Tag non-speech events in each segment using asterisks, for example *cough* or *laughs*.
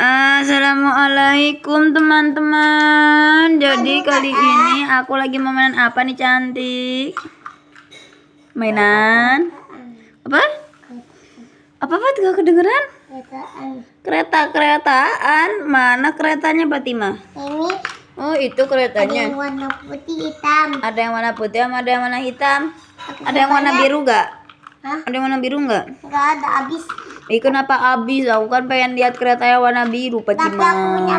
Assalamualaikum teman-teman Jadi kali ini aku lagi mau mainan apa nih cantik? Mainan? Apa? Apa pak? Tidak kedengeran? Kereta Kereta-keretaan? Mana keretanya Fatima? Ini Oh itu keretanya Ada yang warna putih hitam Ada yang warna putih sama ada yang warna hitam? Ada yang warna biru gak? Ada yang warna biru gak? Gak ada, habis Ih kenapa habis? Aku kan pengen lihat kereta yang warna biru, Pak Tapi aku punya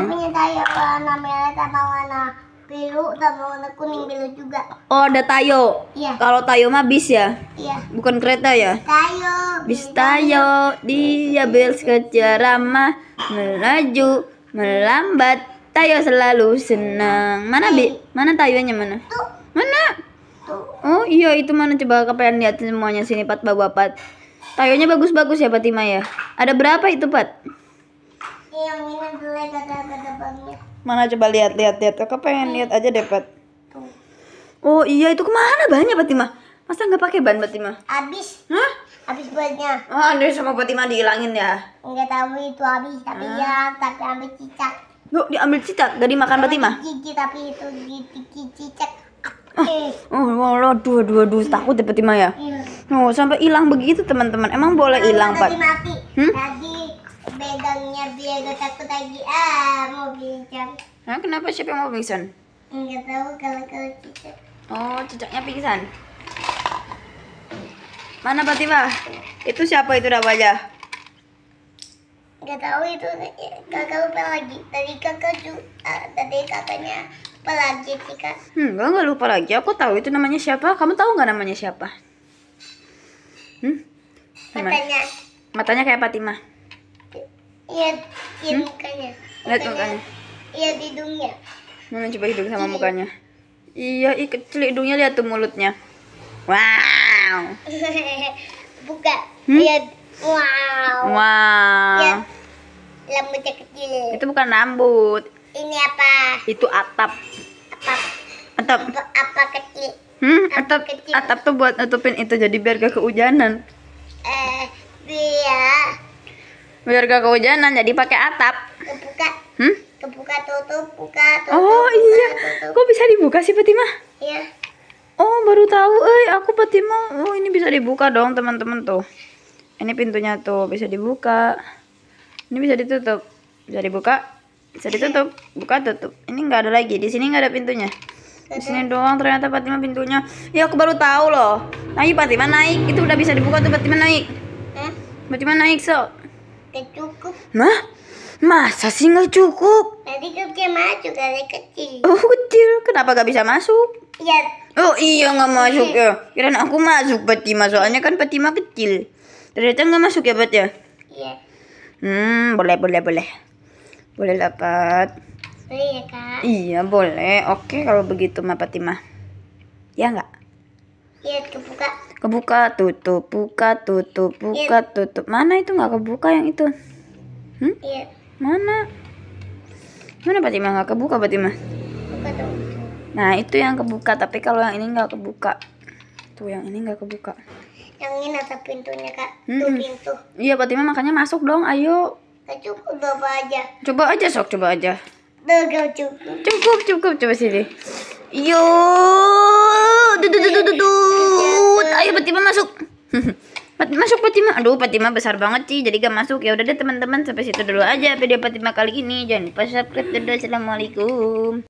yang warna merah sama warna biru sama warna kuning biru juga. Oh, ada tayo. Iya. Kalau tayo mah bis ya? Iya. Bukan kereta ya? Tayo. Bis tayo, dia bersekejar ramah, melaju, melambat. Tayo selalu senang. Mana bi? Mana tayonya mana? Tuh. Mana? Tuh. Oh iya itu mana coba kepengen lihat semuanya sini pat bapak pat. Tayonya bagus-bagus ya Fatima ya. Ada berapa itu Pat? Yang ini ada ada banyak. Mana coba lihat lihat lihat. Kakak pengen lihat aja deh Pat. Tuh. Oh iya itu kemana banyak Fatima? Masa nggak pakai ban Fatima? Habis. Hah? Habis bannya. Oh, Andre sama Fatima dihilangin ya? Nggak tahu itu habis, tapi hmm. ya tapi ambil cicak. Yuk, diambil cicak, gak dimakan Fatima? Gigi tapi itu gigi cicak. Ah. Eh. Oh, oh, aduh, aduh, aduh, takut deh, ya, Fatima ya? Iya. Oh, sampai hilang begitu teman-teman. Emang boleh hilang, Pak? Tadi mati. Hmm? Tadi bedongnya biar gak takut lagi ah mau pingsan. Nah, kenapa siapa yang mau pingsan? Enggak tahu kalau kalau cicak. Oh, cicaknya pingsan. Mana Tiba? Itu siapa itu dah wajah? Enggak tahu itu kakak lupa lagi. Tadi kakak juga ah, tadi kakaknya lupa lagi sih, Kak. Hmm, enggak, lupa lagi. Aku tahu itu namanya siapa. Kamu tahu nggak namanya siapa? Hmm? Matanya. Matanya kayak Fatimah. Iya, iya hmm? mukanya. Lihat mukanya. Iya hidungnya. Mana coba hidung sama Gini. mukanya. Iya, ih kecil hidungnya lihat tuh mulutnya. Wow. *laughs* Buka. Hmm? Lihat. Wow. Wow. Lihat rambutnya kecil. Itu bukan rambut. Ini apa? Itu atap. Atap. Atap. Apa, apa kecil? Hmm, atap, atap tuh buat nutupin itu jadi biar gak kehujanan. Eh, biar biar gak kehujanan jadi pakai atap. Kebuka. Hmm? Kebuka tutup, buka tutup. Oh iya, tutup. kok bisa dibuka sih Fatima? Iya. Oh baru tahu, eh aku Fatima, oh ini bisa dibuka dong teman-teman tuh. Ini pintunya tuh bisa dibuka. Ini bisa ditutup, bisa dibuka, bisa ditutup, buka tutup. Ini nggak ada lagi, di sini nggak ada pintunya di sini doang ternyata Fatima pintunya ya aku baru tahu loh naik iya, Fatima naik itu udah bisa dibuka tuh Fatima naik Hah? Fatima naik so cukup nah masa sih nggak cukup tadi kecil kan masuk ada kecil oh kecil kenapa gak bisa masuk ya oh iya nggak masuk ya kirain aku masuk Fatima soalnya kan Fatima kecil ternyata nggak masuk ya Fat ya iya hmm boleh boleh boleh boleh dapat boleh ya kak? Iya boleh. Oke kalau begitu mbak Fatimah. Ya enggak? Iya kebuka. Kebuka tutup, buka tutup, buka ya. tutup. Mana itu enggak kebuka yang itu? Hmm? Iya. Mana? Mana Fatimah enggak kebuka Fatimah? Buka Nah itu yang kebuka tapi kalau yang ini enggak kebuka. Tuh yang ini enggak kebuka yang ini ada pintunya kak hmm. tuh pintu iya Fatima makanya masuk dong ayo cukup coba aja coba aja sok coba aja cukup. Cukup cukup coba sini. Yo, du du du Ayo Fatima masuk. *laughs* masuk Fatima. Aduh, Fatima besar banget sih, jadi gak masuk. Ya udah deh teman-teman, sampai situ dulu aja video Fatima kali ini. Jangan lupa subscribe dan assalamualaikum.